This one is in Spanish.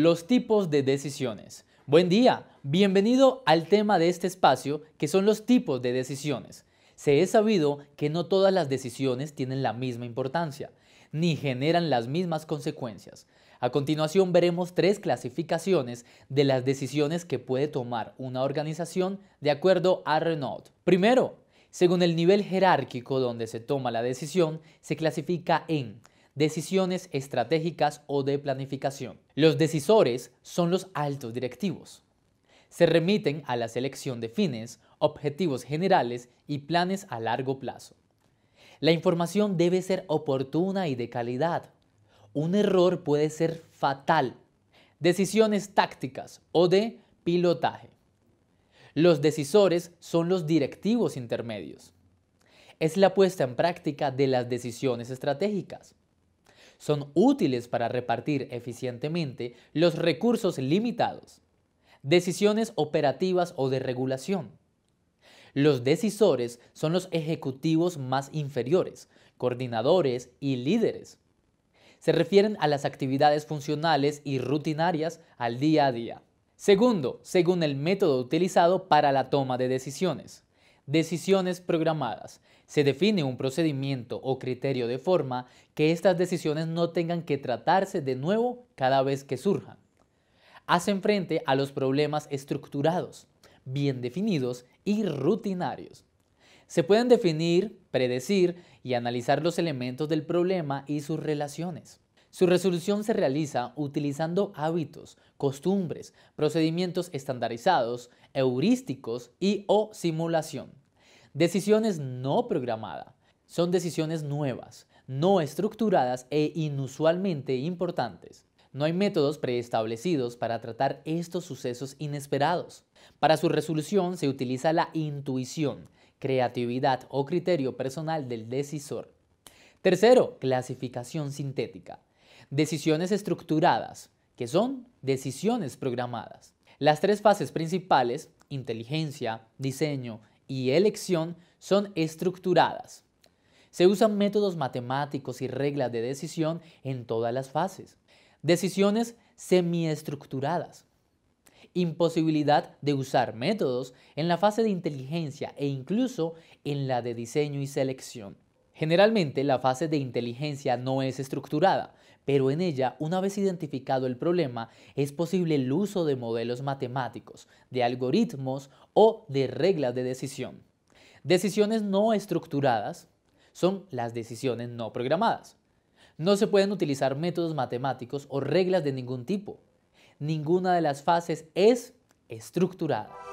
los tipos de decisiones. Buen día, bienvenido al tema de este espacio que son los tipos de decisiones. Se es sabido que no todas las decisiones tienen la misma importancia, ni generan las mismas consecuencias. A continuación veremos tres clasificaciones de las decisiones que puede tomar una organización de acuerdo a Renault. Primero, según el nivel jerárquico donde se toma la decisión, se clasifica en decisiones estratégicas o de planificación. Los decisores son los altos directivos. Se remiten a la selección de fines, objetivos generales y planes a largo plazo. La información debe ser oportuna y de calidad. Un error puede ser fatal. Decisiones tácticas o de pilotaje. Los decisores son los directivos intermedios. Es la puesta en práctica de las decisiones estratégicas son útiles para repartir eficientemente los recursos limitados, decisiones operativas o de regulación. Los decisores son los ejecutivos más inferiores, coordinadores y líderes. Se refieren a las actividades funcionales y rutinarias al día a día. Segundo, según el método utilizado para la toma de decisiones. Decisiones programadas. Se define un procedimiento o criterio de forma que estas decisiones no tengan que tratarse de nuevo cada vez que surjan. Hacen frente a los problemas estructurados, bien definidos y rutinarios. Se pueden definir, predecir y analizar los elementos del problema y sus relaciones. Su resolución se realiza utilizando hábitos, costumbres, procedimientos estandarizados, heurísticos y o simulación. Decisiones no programadas son decisiones nuevas, no estructuradas e inusualmente importantes. No hay métodos preestablecidos para tratar estos sucesos inesperados. Para su resolución se utiliza la intuición, creatividad o criterio personal del decisor. Tercero, clasificación sintética. Decisiones estructuradas, que son decisiones programadas. Las tres fases principales, inteligencia, diseño y elección, son estructuradas. Se usan métodos matemáticos y reglas de decisión en todas las fases. Decisiones semiestructuradas. Imposibilidad de usar métodos en la fase de inteligencia e incluso en la de diseño y selección. Generalmente la fase de inteligencia no es estructurada, pero en ella, una vez identificado el problema, es posible el uso de modelos matemáticos, de algoritmos o de reglas de decisión. Decisiones no estructuradas son las decisiones no programadas. No se pueden utilizar métodos matemáticos o reglas de ningún tipo. Ninguna de las fases es estructurada.